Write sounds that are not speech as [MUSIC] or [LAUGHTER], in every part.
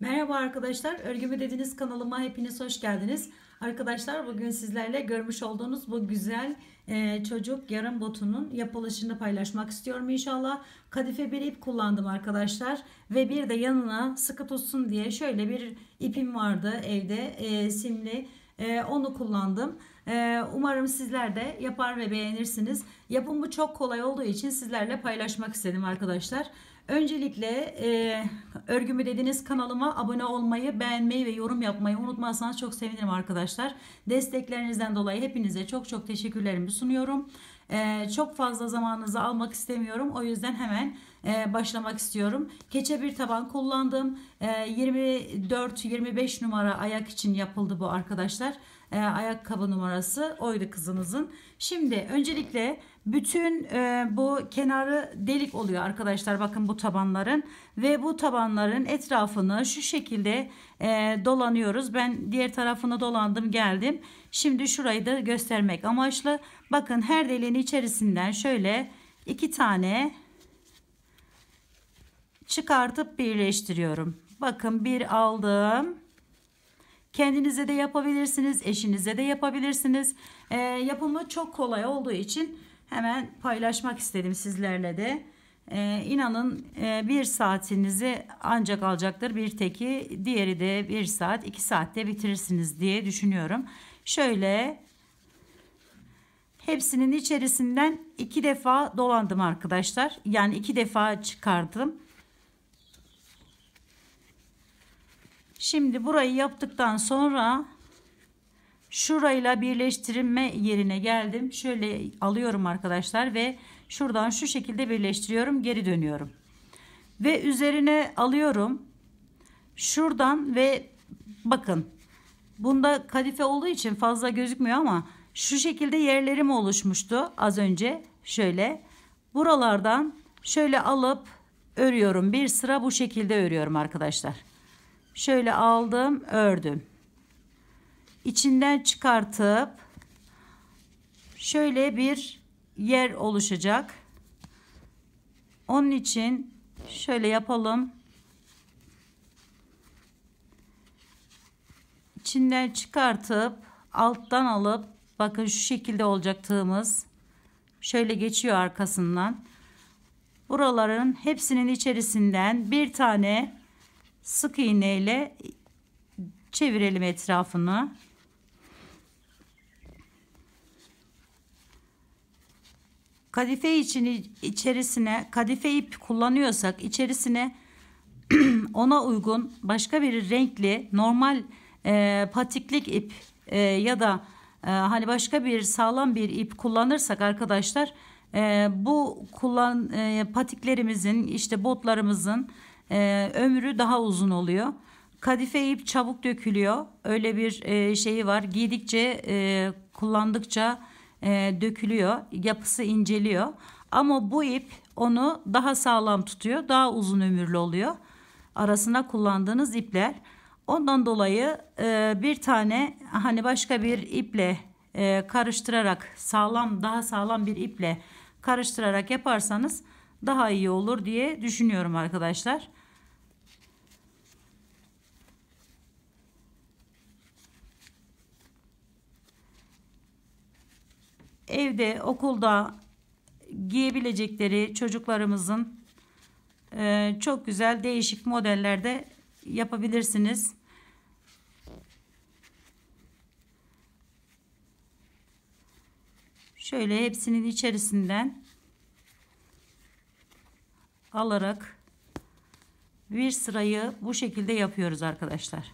Merhaba arkadaşlar, Örgümü Dediniz kanalıma hepiniz hoş geldiniz. Arkadaşlar bugün sizlerle görmüş olduğunuz bu güzel e, çocuk yarım botunun yapılışını paylaşmak istiyorum inşallah. Kadife bir ip kullandım arkadaşlar ve bir de yanına sıkı tutsun diye şöyle bir ipim vardı evde e, simli. E, onu kullandım. E, umarım sizler de yapar ve beğenirsiniz. Yapımı çok kolay olduğu için sizlerle paylaşmak istedim arkadaşlar. Arkadaşlar. Öncelikle e, örgümü dediniz kanalıma abone olmayı, beğenmeyi ve yorum yapmayı unutmazsanız çok sevinirim arkadaşlar. Desteklerinizden dolayı hepinize çok çok teşekkürlerimi sunuyorum. E, çok fazla zamanınızı almak istemiyorum. O yüzden hemen e, başlamak istiyorum. Keçe bir taban kullandım. E, 24-25 numara ayak için yapıldı bu arkadaşlar. E, ayakkabı numarası oydu kızımızın. Şimdi öncelikle bütün e, bu kenarı delik oluyor arkadaşlar bakın bu tabanların ve bu tabanların etrafını şu şekilde e, dolanıyoruz ben diğer tarafını dolandım geldim şimdi şurayı da göstermek amaçlı bakın her deliğin içerisinden şöyle iki tane çıkartıp birleştiriyorum bakın bir aldım kendinize de yapabilirsiniz eşinize de yapabilirsiniz e, yapımı çok kolay olduğu için hemen paylaşmak istedim sizlerle de. Ee, inanın e, bir saatinizi ancak alacaktır bir teki diğeri de bir saat iki saatte bitirirsiniz diye düşünüyorum. Şöyle hepsinin içerisinden iki defa dolandım arkadaşlar. Yani iki defa çıkardım. Şimdi burayı yaptıktan sonra şurayla birleştirme yerine geldim. Şöyle alıyorum arkadaşlar ve şuradan şu şekilde birleştiriyorum. Geri dönüyorum. Ve üzerine alıyorum. Şuradan ve bakın. Bunda kadife olduğu için fazla gözükmüyor ama şu şekilde yerlerim oluşmuştu az önce. Şöyle buralardan şöyle alıp örüyorum. Bir sıra bu şekilde örüyorum arkadaşlar. Şöyle aldım ördüm içinden çıkartıp şöyle bir yer oluşacak. Onun için şöyle yapalım. İçinden çıkartıp alttan alıp bakın şu şekilde olacak tığımız. Şöyle geçiyor arkasından. Buraların hepsinin içerisinden bir tane sık iğneyle çevirelim etrafını. Kadife içini içerisine kadife ip kullanıyorsak içerisine [CLEARS THROAT] ona uygun başka bir renkli normal e, patiklik ip e, ya da e, hani başka bir sağlam bir ip kullanırsak arkadaşlar e, bu kullan e, patiklerimizin işte botlarımızın e, ömrü daha uzun oluyor. Kadife ip çabuk dökülüyor. Öyle bir e, şeyi var. Giydikçe e, kullandıkça e, dökülüyor, yapısı inceliyor. Ama bu ip onu daha sağlam tutuyor, daha uzun ömürlü oluyor. Arasına kullandığınız ipler. Ondan dolayı e, bir tane hani başka bir iple e, karıştırarak sağlam daha sağlam bir iple karıştırarak yaparsanız daha iyi olur diye düşünüyorum arkadaşlar. evde, okulda giyebilecekleri çocuklarımızın e, çok güzel değişik modellerde yapabilirsiniz. Şöyle hepsinin içerisinden alarak bir sırayı bu şekilde yapıyoruz arkadaşlar.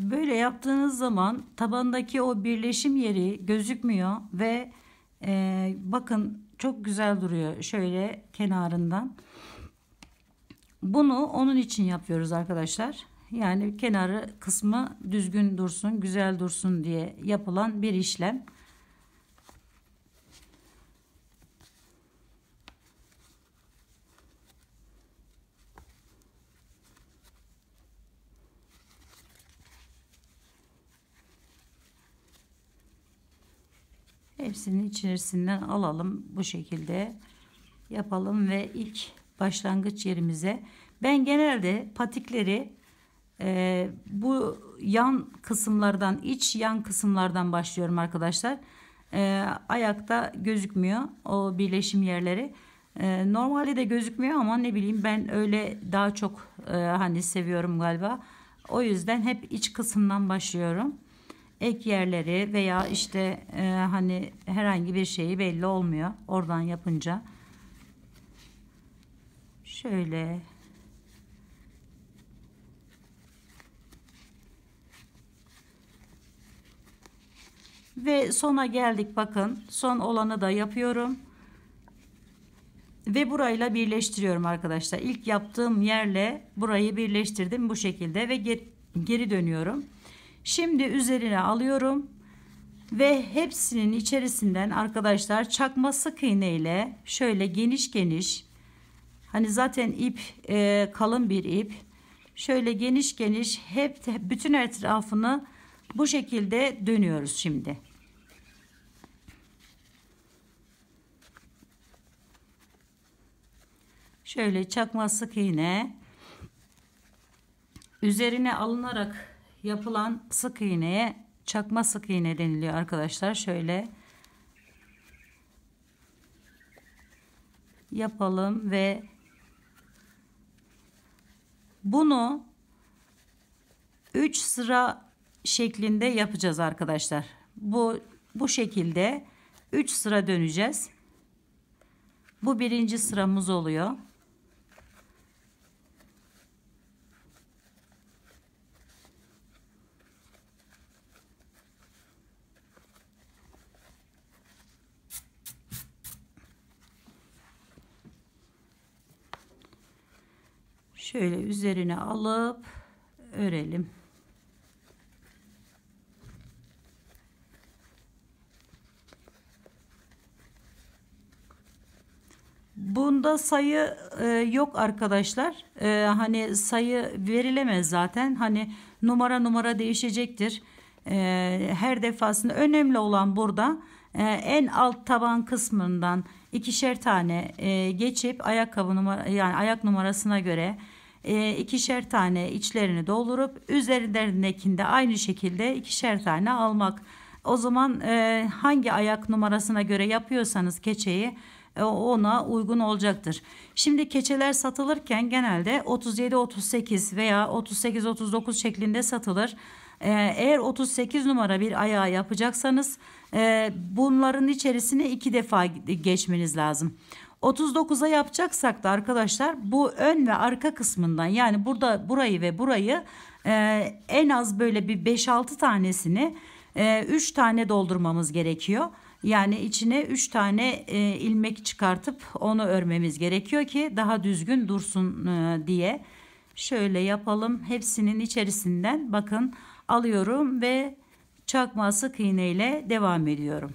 Böyle yaptığınız zaman tabandaki o birleşim yeri gözükmüyor ve e, bakın çok güzel duruyor şöyle kenarından. Bunu onun için yapıyoruz arkadaşlar. Yani kenarı kısmı düzgün dursun, güzel dursun diye yapılan bir işlem. hepsinin içerisinden alalım bu şekilde yapalım ve ilk başlangıç yerimize ben genelde patikleri e, bu yan kısımlardan iç yan kısımlardan başlıyorum arkadaşlar e, ayakta gözükmüyor o birleşim yerleri e, normalde de gözükmüyor ama ne bileyim ben öyle daha çok e, hani seviyorum galiba o yüzden hep iç kısımdan başlıyorum ek yerleri veya işte e, hani herhangi bir şeyi belli olmuyor oradan yapınca. Şöyle. Ve sona geldik bakın. Son olanı da yapıyorum. Ve burayla birleştiriyorum arkadaşlar. ilk yaptığım yerle burayı birleştirdim bu şekilde ve geri dönüyorum. Şimdi üzerine alıyorum ve hepsinin içerisinden arkadaşlar çakma sık iğne ile şöyle geniş geniş hani zaten ip e, kalın bir ip şöyle geniş geniş hep bütün etrafını bu şekilde dönüyoruz şimdi. Şöyle çakma sık iğne üzerine alınarak yapılan sık iğneye çakma sık iğne deniliyor arkadaşlar. Şöyle yapalım ve bunu 3 sıra şeklinde yapacağız arkadaşlar. Bu bu şekilde 3 sıra döneceğiz. Bu birinci sıramız oluyor. şöyle üzerine alıp örelim. Bunda sayı e, yok arkadaşlar. E, hani sayı verilemez zaten. Hani numara numara değişecektir. E, her defasında önemli olan burada e, en alt taban kısmından ikişer tane e, geçip ayakkabı numara yani ayak numarasına göre e, ikişer tane içlerini doldurup üzerlerindekini aynı şekilde ikişer tane almak. O zaman e, hangi ayak numarasına göre yapıyorsanız keçeyi e, ona uygun olacaktır. Şimdi keçeler satılırken genelde 37-38 veya 38-39 şeklinde satılır. E, eğer 38 numara bir ayağı yapacaksanız bunların içerisine iki defa geçmeniz lazım. 39'a yapacaksak da arkadaşlar bu ön ve arka kısmından yani burada burayı ve burayı e, en az böyle bir 5-6 tanesini e, 3 tane doldurmamız gerekiyor. Yani içine 3 tane e, ilmek çıkartıp onu örmemiz gerekiyor ki daha düzgün dursun e, diye. Şöyle yapalım hepsinin içerisinden bakın alıyorum ve çakma sık iğne ile devam ediyorum.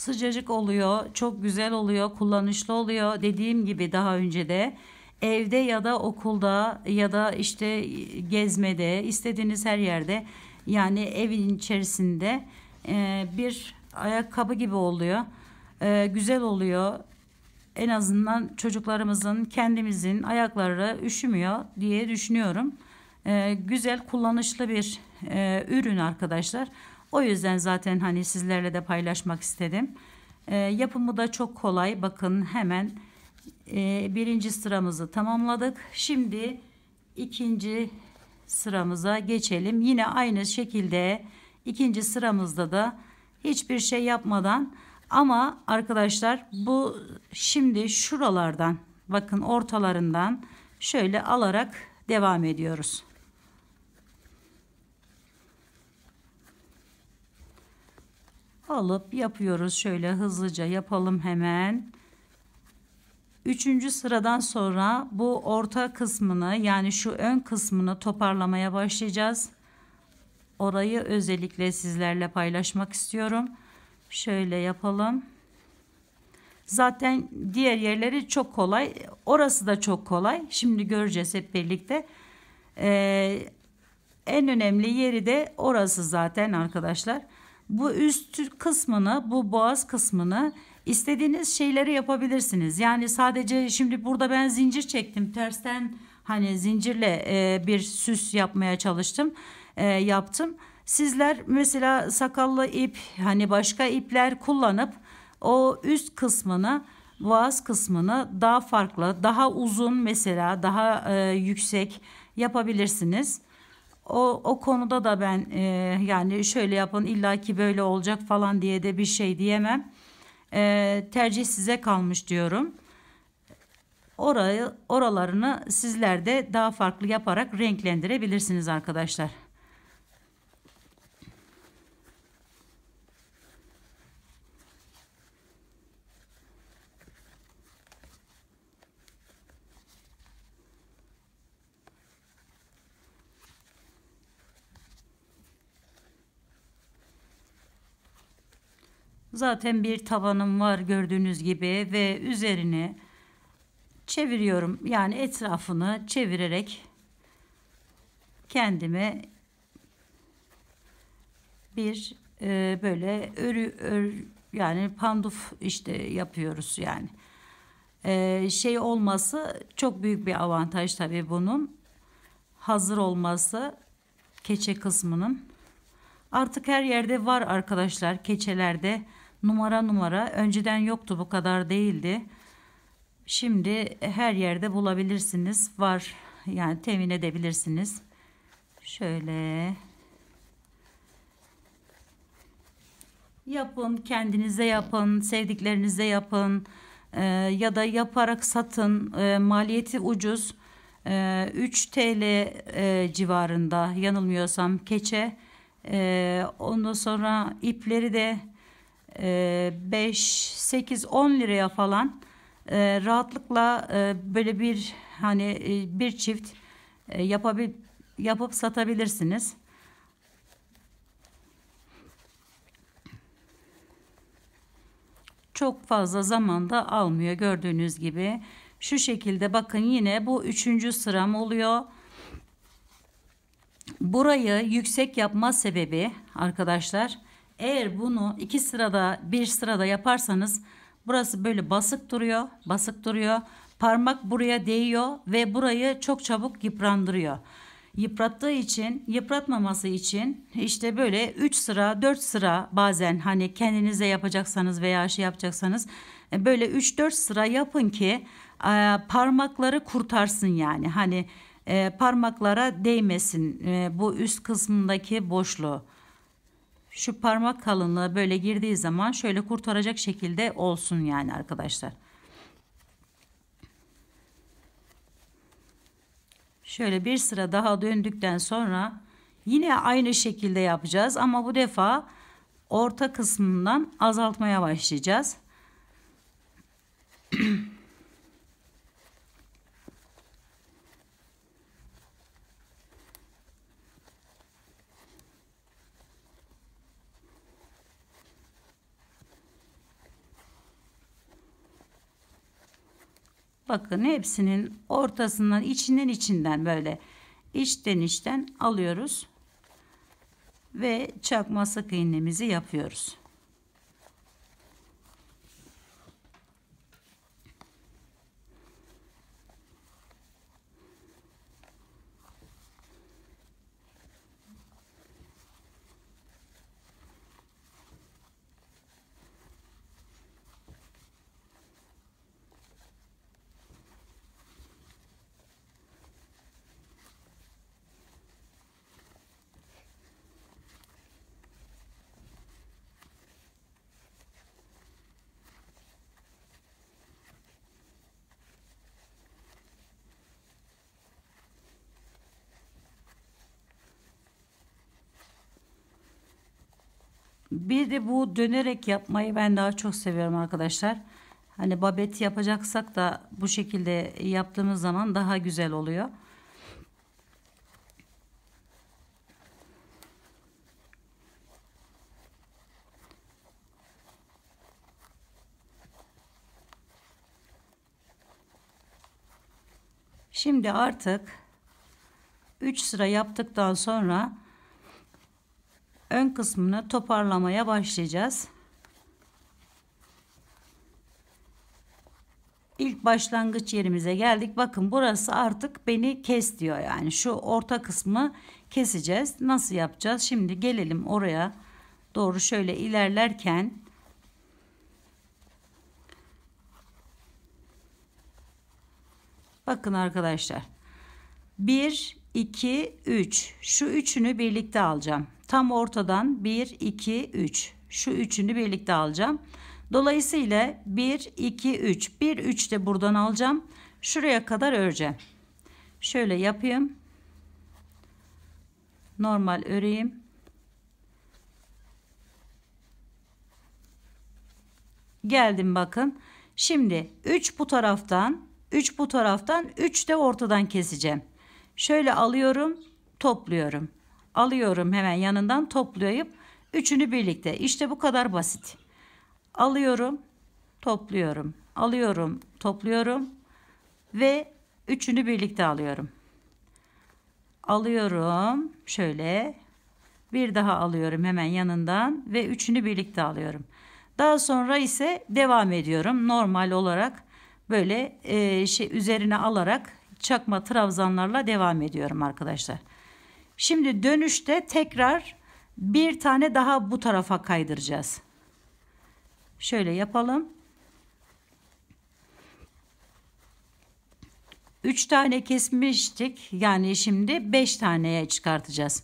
Sıcacık oluyor, çok güzel oluyor, kullanışlı oluyor. Dediğim gibi daha önce de evde ya da okulda ya da işte gezmede istediğiniz her yerde yani evin içerisinde e, bir ayakkabı gibi oluyor. E, güzel oluyor. En azından çocuklarımızın kendimizin ayakları üşümüyor diye düşünüyorum. E, güzel kullanışlı bir ürün arkadaşlar. O yüzden zaten hani sizlerle de paylaşmak istedim. E, yapımı da çok kolay. Bakın hemen e, birinci sıramızı tamamladık. Şimdi ikinci sıramıza geçelim. Yine aynı şekilde ikinci sıramızda da hiçbir şey yapmadan ama arkadaşlar bu şimdi şuralardan bakın ortalarından şöyle alarak devam ediyoruz. alıp yapıyoruz. Şöyle hızlıca yapalım hemen. Üçüncü sıradan sonra bu orta kısmını yani şu ön kısmını toparlamaya başlayacağız. Orayı özellikle sizlerle paylaşmak istiyorum. Şöyle yapalım. Zaten diğer yerleri çok kolay. Orası da çok kolay. Şimdi göreceğiz hep birlikte. Ee, en önemli yeri de orası zaten arkadaşlar. Arkadaşlar bu üst kısmını, bu boğaz kısmını istediğiniz şeyleri yapabilirsiniz. Yani sadece şimdi burada ben zincir çektim. Tersten hani zincirle e, bir süs yapmaya çalıştım. E, yaptım. Sizler mesela sakallı ip hani başka ipler kullanıp o üst kısmını boğaz kısmını daha farklı, daha uzun mesela daha e, yüksek yapabilirsiniz o, o konuda da ben e, yani şöyle yapın illaki böyle olacak falan diye de bir şey diyemem. E, tercih size kalmış diyorum. Orayı oralarını sizler de daha farklı yaparak renklendirebilirsiniz arkadaşlar. Zaten bir tavanım var gördüğünüz gibi ve üzerine çeviriyorum. Yani etrafını çevirerek kendime bir e, böyle örü ör, yani panduf işte yapıyoruz yani. E, şey olması çok büyük bir avantaj tabii bunun. Hazır olması keçe kısmının. Artık her yerde var arkadaşlar keçelerde numara numara önceden yoktu bu kadar değildi. Şimdi her yerde bulabilirsiniz. Var yani temin edebilirsiniz. Şöyle yapın kendinize yapın sevdiklerinize yapın ee, ya da yaparak satın ee, maliyeti ucuz ee, 3 TL e, civarında yanılmıyorsam keçe ee, ondan sonra ipleri de 5, 8, 10 liraya falan e, rahatlıkla e, böyle bir hani e, bir çift e, yapabil, yapıp satabilirsiniz. Çok fazla zaman da almıyor gördüğünüz gibi. Şu şekilde bakın yine bu üçüncü sıram oluyor. Burayı yüksek yapma sebebi arkadaşlar eğer bunu iki sırada bir sırada yaparsanız burası böyle basık duruyor. Basık duruyor. Parmak buraya değiyor ve burayı çok çabuk yıprandırıyor. Yıprattığı için yıpratmaması için işte böyle 3 sıra 4 sıra bazen hani kendinize yapacaksanız veya şey yapacaksanız e, böyle 3-4 sıra yapın ki e, parmakları kurtarsın yani hani e, parmaklara değmesin bu üst kısmındaki boşluğu şu parmak kalınlığı böyle girdiği zaman şöyle kurtaracak şekilde olsun yani arkadaşlar. Şöyle bir sıra daha döndükten sonra yine aynı şekilde yapacağız ama bu defa orta kısmından azaltmaya başlayacağız. [CLEARS THROAT] Bakın hepsinin ortasından içinden içinden böyle içten içten alıyoruz ve çakma sık iğnemizi yapıyoruz. Bir de bu dönerek yapmayı ben daha çok seviyorum arkadaşlar. Hani babeti yapacaksak da bu şekilde yaptığımız zaman daha güzel oluyor. Şimdi artık 3 sıra yaptıktan sonra ön kısmını toparlamaya başlayacağız. İlk başlangıç yerimize geldik. Bakın burası artık beni kes diyor. Yani şu orta kısmı keseceğiz. Nasıl yapacağız? Şimdi gelelim oraya doğru şöyle ilerlerken Bakın arkadaşlar. 1 2 3 şu üçünü birlikte alacağım. Tam ortadan 1, 2, 3. Şu üçünü birlikte alacağım. Dolayısıyla 1, 2, 3. 1, 3 de buradan alacağım. Şuraya kadar öreceğim. Şöyle yapayım. Normal öreyim. Geldim bakın. Şimdi 3 bu taraftan, 3 bu taraftan, 3 de ortadan keseceğim. Şöyle alıyorum, topluyorum alıyorum hemen yanından toplayıp üçünü birlikte. işte bu kadar basit. Alıyorum, topluyorum, alıyorum, topluyorum ve üçünü birlikte alıyorum. Alıyorum şöyle bir daha alıyorum hemen yanından ve üçünü birlikte alıyorum. Daha sonra ise devam ediyorum normal olarak böyle e, şey üzerine alarak çakma trabzanlarla devam ediyorum arkadaşlar. Şimdi dönüşte tekrar bir tane daha bu tarafa kaydıracağız. Şöyle yapalım. 3 tane kesmiştik. Yani şimdi 5 taneye çıkartacağız.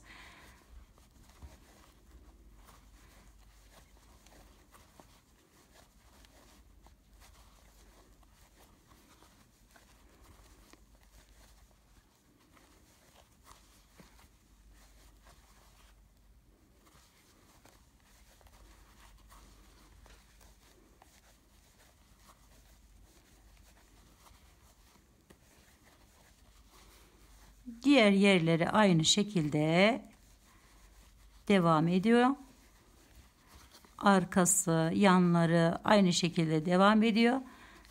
Diğer yerlere aynı şekilde devam ediyor. Arkası, yanları aynı şekilde devam ediyor.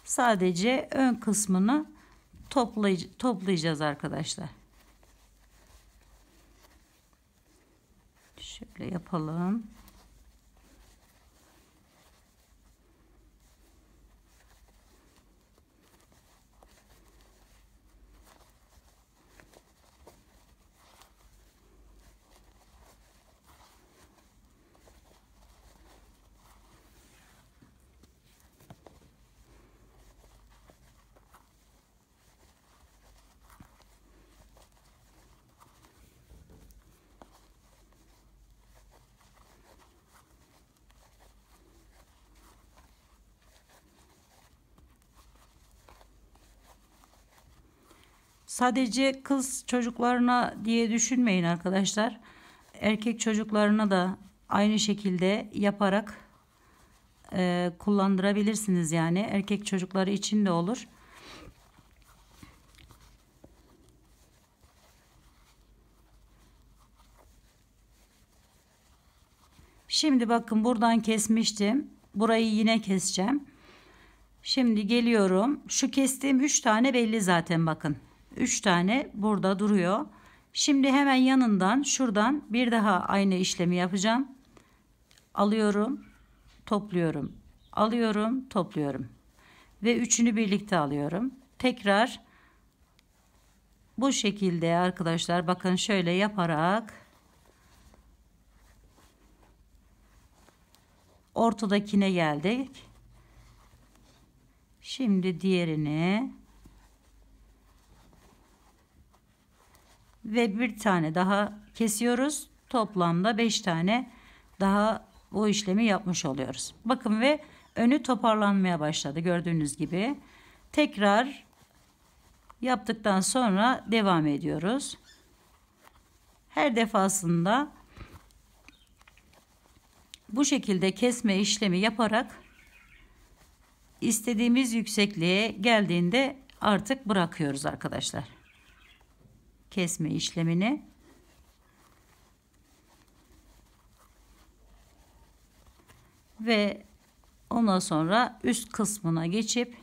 Sadece ön kısmını toplayacağız, toplayacağız arkadaşlar. Şöyle yapalım. Sadece kız çocuklarına diye düşünmeyin arkadaşlar. Erkek çocuklarına da aynı şekilde yaparak e, kullandırabilirsiniz yani. Erkek çocukları için de olur. Şimdi bakın buradan kesmiştim. Burayı yine keseceğim. Şimdi geliyorum. Şu kestiğim 3 tane belli zaten bakın. 3 tane burada duruyor. Şimdi hemen yanından şuradan bir daha aynı işlemi yapacağım. Alıyorum, topluyorum. Alıyorum, topluyorum. Ve üçünü birlikte alıyorum. Tekrar bu şekilde arkadaşlar bakın şöyle yaparak ortadakine geldik. Şimdi diğerini ve bir tane daha kesiyoruz. Toplamda 5 tane daha bu işlemi yapmış oluyoruz. Bakın ve önü toparlanmaya başladı gördüğünüz gibi. Tekrar yaptıktan sonra devam ediyoruz. Her defasında bu şekilde kesme işlemi yaparak istediğimiz yüksekliğe geldiğinde artık bırakıyoruz arkadaşlar kesme işlemini ve ondan sonra üst kısmına geçip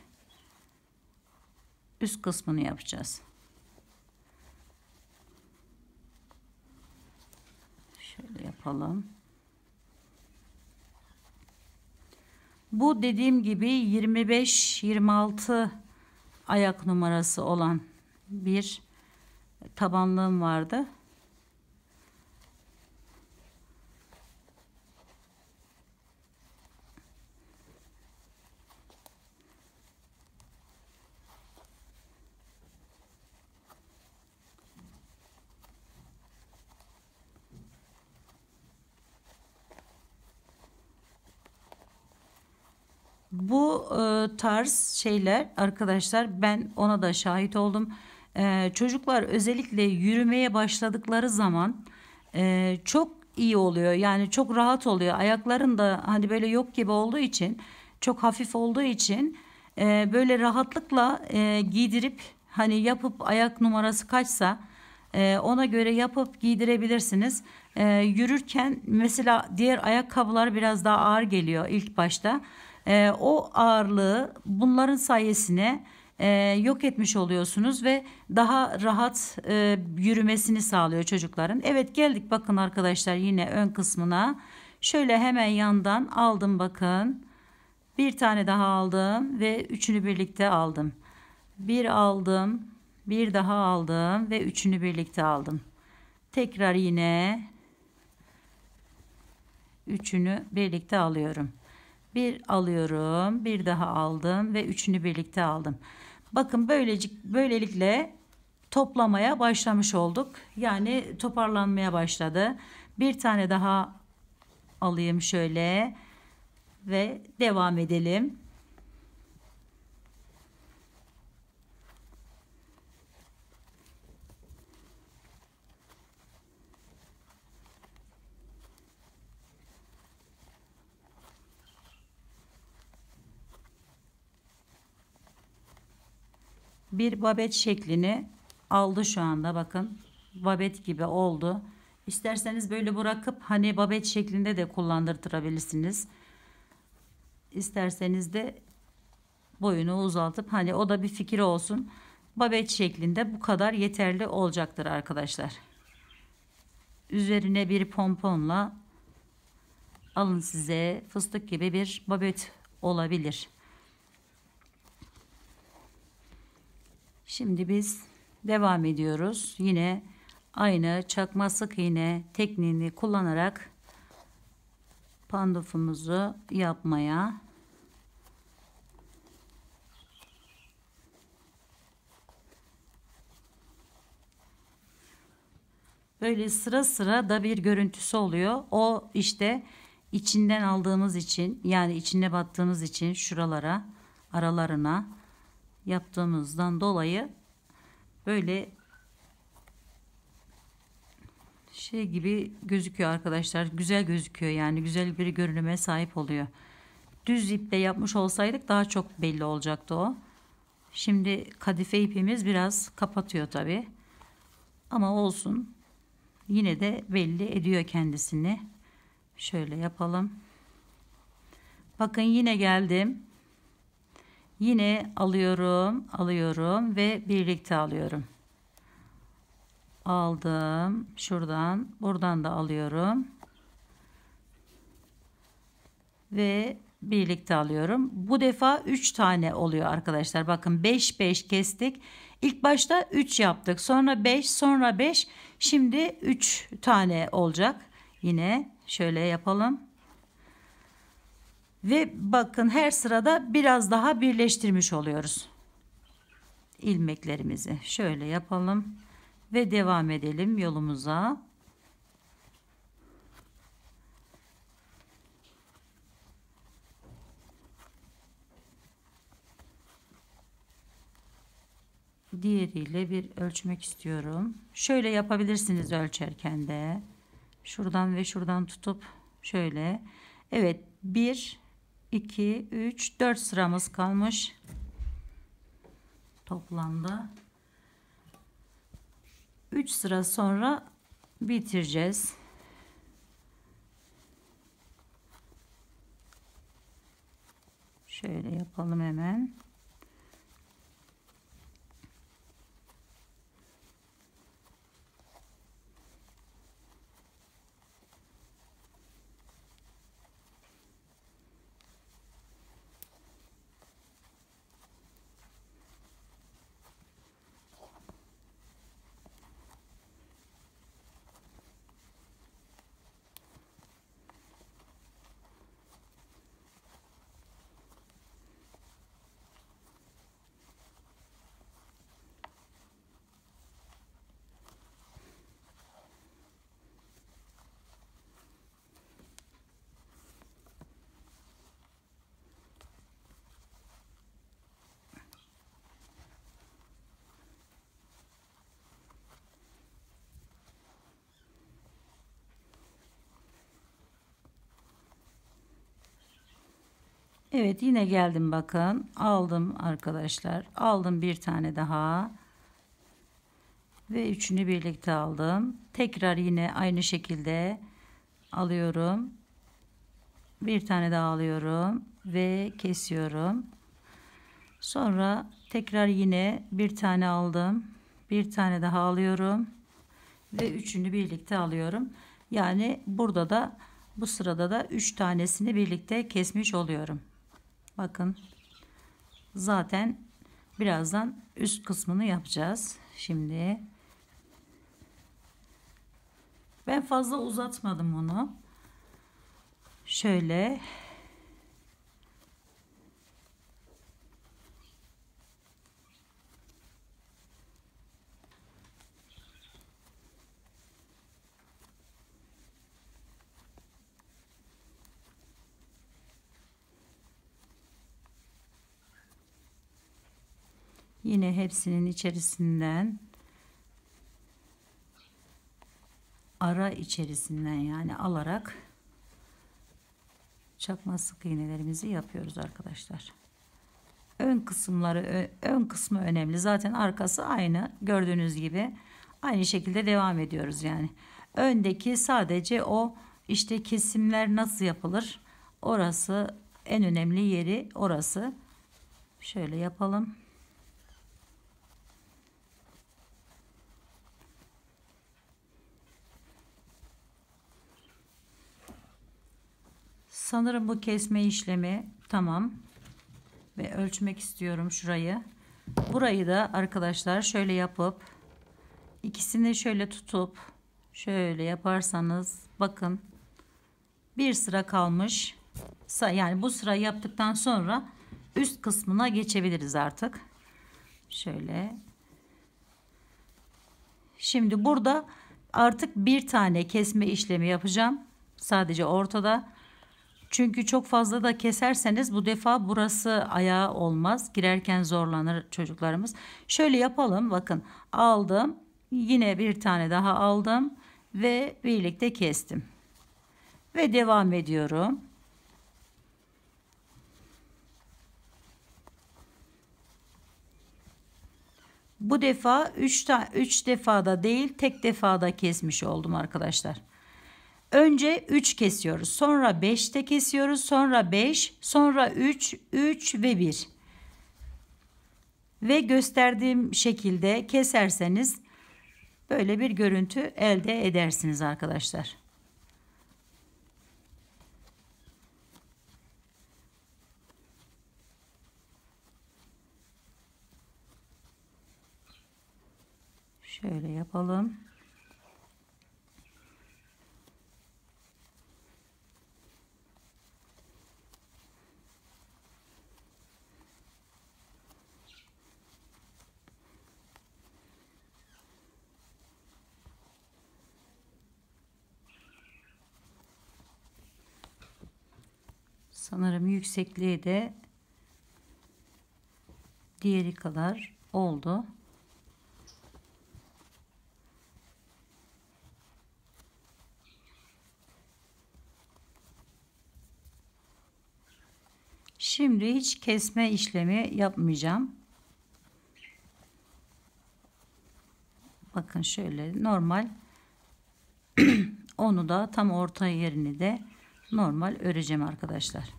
üst kısmını yapacağız. Şöyle yapalım. Bu dediğim gibi 25-26 ayak numarası olan bir tabanlığım vardı. Bu e, tarz şeyler arkadaşlar ben ona da şahit oldum e, çocuklar özellikle yürümeye başladıkları zaman e, çok iyi oluyor. Yani çok rahat oluyor. Ayakların da hani böyle yok gibi olduğu için çok hafif olduğu için e, böyle rahatlıkla e, giydirip hani yapıp ayak numarası kaçsa e, ona göre yapıp giydirebilirsiniz. E, yürürken mesela diğer ayakkabılar biraz daha ağır geliyor ilk başta. E, o ağırlığı bunların sayesine e, yok etmiş oluyorsunuz ve daha rahat e, yürümesini sağlıyor çocukların. Evet geldik bakın arkadaşlar yine ön kısmına. Şöyle hemen yandan aldım bakın. Bir tane daha aldım ve üçünü birlikte aldım. Bir aldım, bir daha aldım ve üçünü birlikte aldım. Tekrar yine üçünü birlikte alıyorum. Bir alıyorum, bir daha aldım ve üçünü birlikte aldım. Bakın böylecik, böylelikle toplamaya başlamış olduk. Yani toparlanmaya başladı. Bir tane daha alayım şöyle ve devam edelim. bir babet şeklini aldı şu anda bakın. Babet gibi oldu. isterseniz böyle bırakıp hani babet şeklinde de kullandırtırabilirsiniz. isterseniz de boyunu uzaltıp hani o da bir fikir olsun. Babet şeklinde bu kadar yeterli olacaktır arkadaşlar. Üzerine bir pomponla alın size fıstık gibi bir babet olabilir. Şimdi biz devam ediyoruz. Yine aynı çakma sık iğne tekniğini kullanarak pandofumuzu yapmaya böyle sıra sıra da bir görüntüsü oluyor. O işte içinden aldığımız için yani içine battığımız için şuralara aralarına yaptığımızdan dolayı böyle şey gibi gözüküyor arkadaşlar. Güzel gözüküyor yani güzel bir görünüme sahip oluyor. Düz iple yapmış olsaydık daha çok belli olacaktı o. Şimdi kadife ipimiz biraz kapatıyor tabi. Ama olsun. Yine de belli ediyor kendisini. Şöyle yapalım. Bakın yine geldim. Yine alıyorum, alıyorum ve birlikte alıyorum. Aldım. Şuradan, buradan da alıyorum. Ve birlikte alıyorum. Bu defa 3 tane oluyor arkadaşlar. Bakın 5 5 kestik. İlk başta 3 yaptık. Sonra 5, sonra 5. Şimdi 3 tane olacak. Yine şöyle yapalım. Ve bakın her sırada biraz daha birleştirmiş oluyoruz. ilmeklerimizi şöyle yapalım ve devam edelim yolumuza. diğeriyle bir ölçmek istiyorum. Şöyle yapabilirsiniz ölçerken de. Şuradan ve şuradan tutup şöyle. Evet 1 2 3 4 sıramız kalmış toplamda 3 sıra sonra bitireceğiz şöyle yapalım hemen Evet yine geldim bakın. Aldım arkadaşlar. Aldım bir tane daha. Ve üçünü birlikte aldım. Tekrar yine aynı şekilde alıyorum. Bir tane daha alıyorum. Ve kesiyorum. Sonra tekrar yine bir tane aldım. Bir tane daha alıyorum. Ve üçünü birlikte alıyorum. Yani burada da bu sırada da üç tanesini birlikte kesmiş oluyorum. Bakın zaten birazdan üst kısmını yapacağız. Şimdi ben fazla uzatmadım onu. Şöyle yine hepsinin içerisinden ara içerisinden yani alarak çakma sık iğnelerimizi yapıyoruz arkadaşlar. Ön kısımları ön kısmı önemli. Zaten arkası aynı. Gördüğünüz gibi aynı şekilde devam ediyoruz yani. Öndeki sadece o işte kesimler nasıl yapılır? Orası en önemli yeri orası. Şöyle yapalım. Sanırım bu kesme işlemi tamam. Ve ölçmek istiyorum şurayı. Burayı da arkadaşlar şöyle yapıp ikisini şöyle tutup şöyle yaparsanız bakın bir sıra kalmış. Yani bu sıra yaptıktan sonra üst kısmına geçebiliriz artık. Şöyle. Şimdi burada artık bir tane kesme işlemi yapacağım. Sadece ortada. Çünkü çok fazla da keserseniz bu defa burası ayağı olmaz. Girerken zorlanır çocuklarımız. Şöyle yapalım bakın aldım yine bir tane daha aldım ve birlikte kestim. Ve devam ediyorum. Bu defa 3 defa da değil tek defada kesmiş oldum arkadaşlar. Önce 3 kesiyoruz. Sonra de kesiyoruz. Sonra 5, sonra 3, 3 ve 1. Ve gösterdiğim şekilde keserseniz böyle bir görüntü elde edersiniz arkadaşlar. Şöyle yapalım. Sanırım yüksekliği de diğeri kadar oldu. Şimdi hiç kesme işlemi yapmayacağım. Bakın şöyle normal [CLEARS THROAT] onu da tam orta yerini de normal öreceğim arkadaşlar.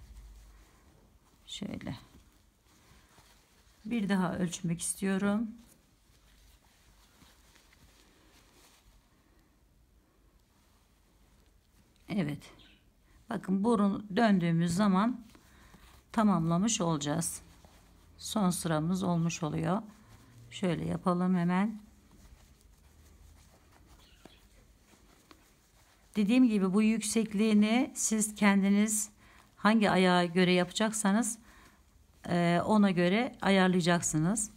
Şöyle. Bir daha ölçmek istiyorum. Evet. Bakın burun döndüğümüz zaman tamamlamış olacağız. Son sıramız olmuş oluyor. Şöyle yapalım hemen. Dediğim gibi bu yüksekliğini siz kendiniz hangi ayağa göre yapacaksanız e, ona göre ayarlayacaksınız.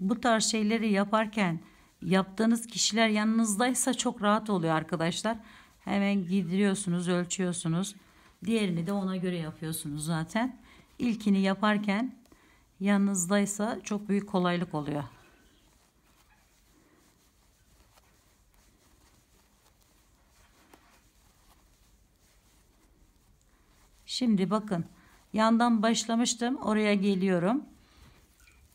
Bu tarz şeyleri yaparken yaptığınız kişiler yanınızdaysa çok rahat oluyor arkadaşlar. Hemen gidiyorsunuz, ölçüyorsunuz. Diğerini de ona göre yapıyorsunuz zaten. İlkini yaparken yanınızdaysa çok büyük kolaylık oluyor. Şimdi bakın yandan başlamıştım oraya geliyorum.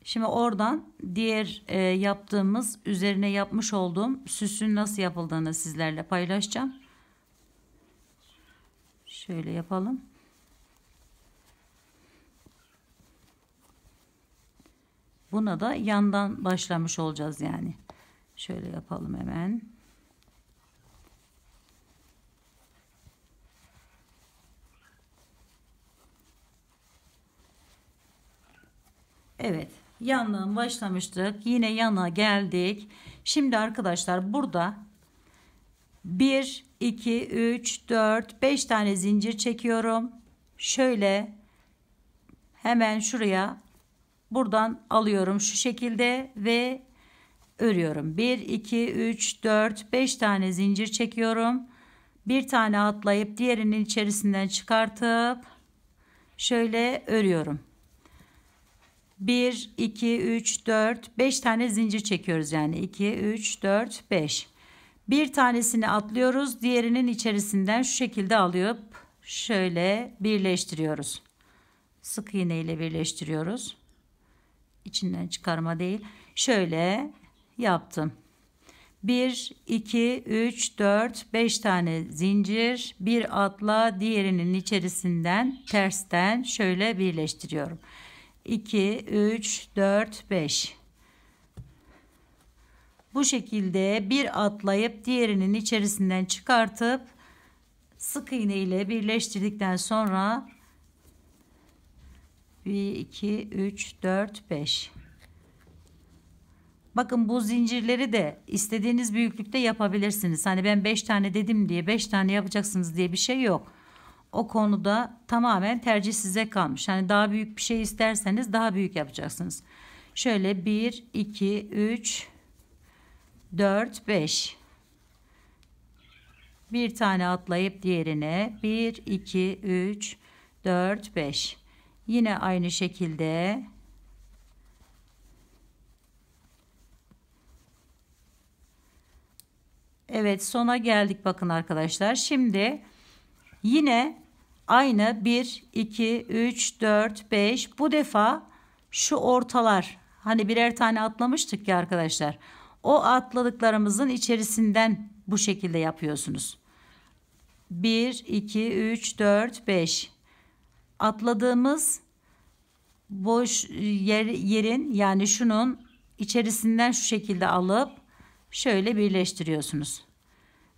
Şimdi oradan diğer e, yaptığımız üzerine yapmış olduğum süsün nasıl yapıldığını sizlerle paylaşacağım. Şöyle yapalım. Buna da yandan başlamış olacağız yani. Şöyle yapalım hemen. Evet yandan başlamıştık. Yine yana geldik. Şimdi arkadaşlar burada 1, 2, 3, 4, 5 tane zincir çekiyorum. Şöyle hemen şuraya buradan alıyorum şu şekilde ve örüyorum. 1, 2, 3, 4, 5 tane zincir çekiyorum. Bir tane atlayıp diğerinin içerisinden çıkartıp şöyle örüyorum. 1, 2, 3, 4, 5 tane zincir çekiyoruz yani. 2, 3, 4, 5. Bir tanesini atlıyoruz. Diğerinin içerisinden şu şekilde alıp şöyle birleştiriyoruz. Sık iğne ile birleştiriyoruz. İçinden çıkarma değil. Şöyle yaptım. 1, 2, 3, 4, 5 tane zincir. Bir atla diğerinin içerisinden tersten şöyle birleştiriyorum. 2, 3, 4, 5. Bu şekilde bir atlayıp diğerinin içerisinden çıkartıp sık iğne ile birleştirdikten sonra 1, 2, 3, 4, 5. Bakın bu zincirleri de istediğiniz büyüklükte yapabilirsiniz. Hani ben 5 tane dedim diye 5 tane yapacaksınız diye bir şey yok o konuda tamamen tercih size kalmış. Hani daha büyük bir şey isterseniz daha büyük yapacaksınız. Şöyle 1, 2, 3, 4, 5. Bir tane atlayıp diğerine 1, 2, 3, 4, 5. Yine aynı şekilde Evet sona geldik bakın arkadaşlar. Şimdi yine Aynı 1, 2, 3, 4, 5. Bu defa şu ortalar. Hani birer tane atlamıştık ya arkadaşlar. O atladıklarımızın içerisinden bu şekilde yapıyorsunuz. 1, 2, 3, 4, 5. Atladığımız boş yer, yerin yani şunun içerisinden şu şekilde alıp şöyle birleştiriyorsunuz.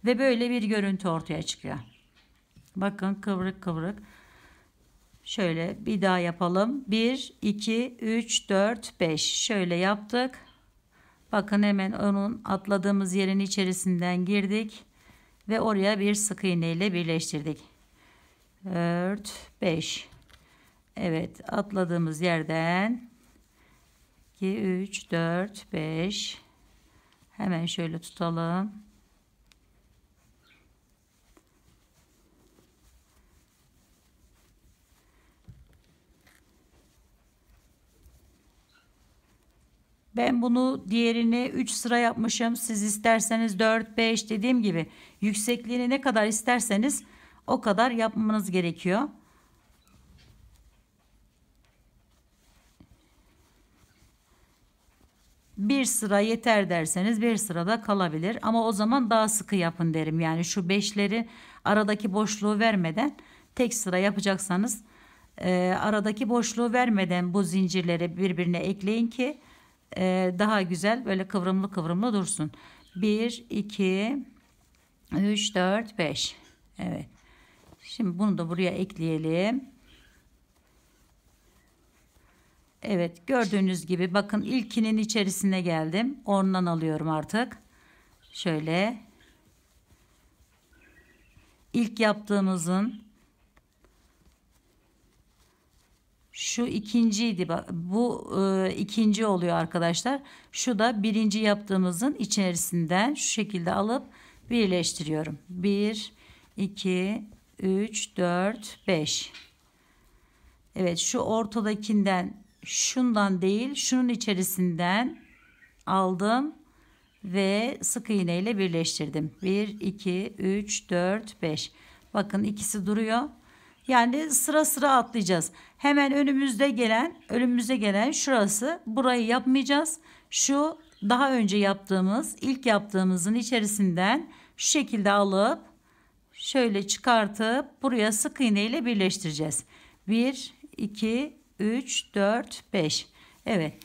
Ve böyle bir görüntü ortaya çıkıyor. Bakın kıvrık kıvrık. Şöyle bir daha yapalım. 1, 2, 3, 4, 5. Şöyle yaptık. Bakın hemen onun atladığımız yerin içerisinden girdik. Ve oraya bir sık iğne ile birleştirdik. 4, 5. Evet atladığımız yerden 2, 3, 4, 5. Hemen şöyle tutalım. Ben bunu diğerini 3 sıra yapmışım. Siz isterseniz 4, 5 dediğim gibi yüksekliğini ne kadar isterseniz o kadar yapmanız gerekiyor. Bir sıra yeter derseniz bir sırada kalabilir. Ama o zaman daha sıkı yapın derim. Yani şu beşleri aradaki boşluğu vermeden tek sıra yapacaksanız e, aradaki boşluğu vermeden bu zincirleri birbirine ekleyin ki e, daha güzel böyle kıvrımlı kıvrımlı dursun. 1, 2, 3, 4, 5. Evet. Şimdi bunu da buraya ekleyelim. Evet gördüğünüz gibi bakın ilkinin içerisine geldim. Ondan alıyorum artık. Şöyle. İlk yaptığımızın Şu ikinciydi. bu e, ikinci oluyor arkadaşlar. Şu da birinci yaptığımızın içerisinden şu şekilde alıp birleştiriyorum. 1, 2, 3, 4, 5. Evet şu ortadakinden şundan değil şunun içerisinden aldım ve sık iğne ile birleştirdim. 1, 2, 3, 4, 5. Bakın ikisi duruyor. Yani sıra sıra atlayacağız. Hemen önümüzde gelen, önümüze gelen şurası. Burayı yapmayacağız. Şu daha önce yaptığımız, ilk yaptığımızın içerisinden şu şekilde alıp şöyle çıkartıp buraya sık iğne ile birleştireceğiz. 1 2 3 4 5. Evet.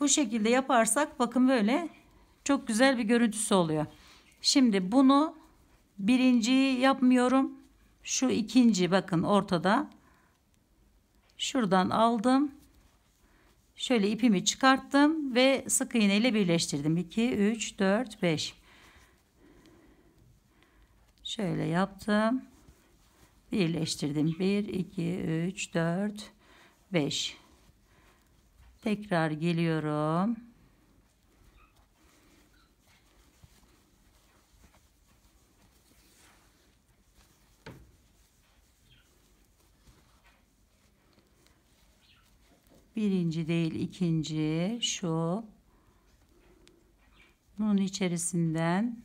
Bu şekilde yaparsak bakın böyle çok güzel bir görüntüsü oluyor. Şimdi bunu birinciyi yapmıyorum. Şu ikinci bakın ortada. Şuradan aldım. Şöyle ipimi çıkarttım ve sık iğne ile birleştirdim. 2, 3, 4, 5. Şöyle yaptım. Birleştirdim. 1, 2, 3, 4, 5. Tekrar geliyorum. birinci değil ikinci şu bunun içerisinden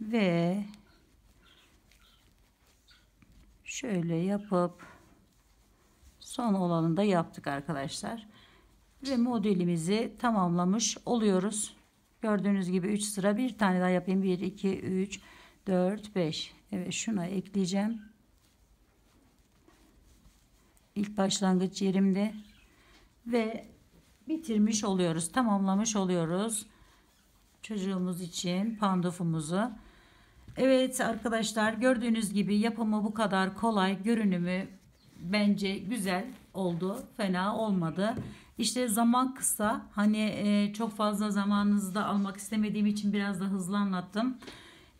ve şöyle yapıp son olanı da yaptık arkadaşlar ve modelimizi tamamlamış oluyoruz gördüğünüz gibi 3 sıra bir tane daha yapayım 1 2 3 4 5 Evet şuna ekleyeceğim ilk başlangıç yerimde ve bitirmiş oluyoruz tamamlamış oluyoruz çocuğumuz için pandofumuzu Evet arkadaşlar gördüğünüz gibi yapımı bu kadar kolay. Görünümü bence güzel oldu. Fena olmadı. işte zaman kısa. Hani e, çok fazla zamanınızı da almak istemediğim için biraz da hızlı anlattım.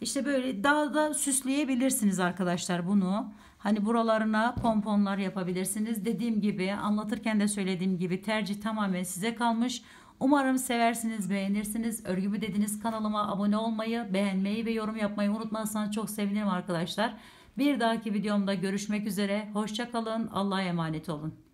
işte böyle daha da süsleyebilirsiniz arkadaşlar bunu. Hani buralarına pomponlar yapabilirsiniz. Dediğim gibi anlatırken de söylediğim gibi tercih tamamen size kalmış. Umarım seversiniz, beğenirsiniz. Örgümü dediniz kanalıma abone olmayı, beğenmeyi ve yorum yapmayı unutmazsanız çok sevinirim arkadaşlar. Bir dahaki videomda görüşmek üzere. Hoşçakalın. Allah'a emanet olun.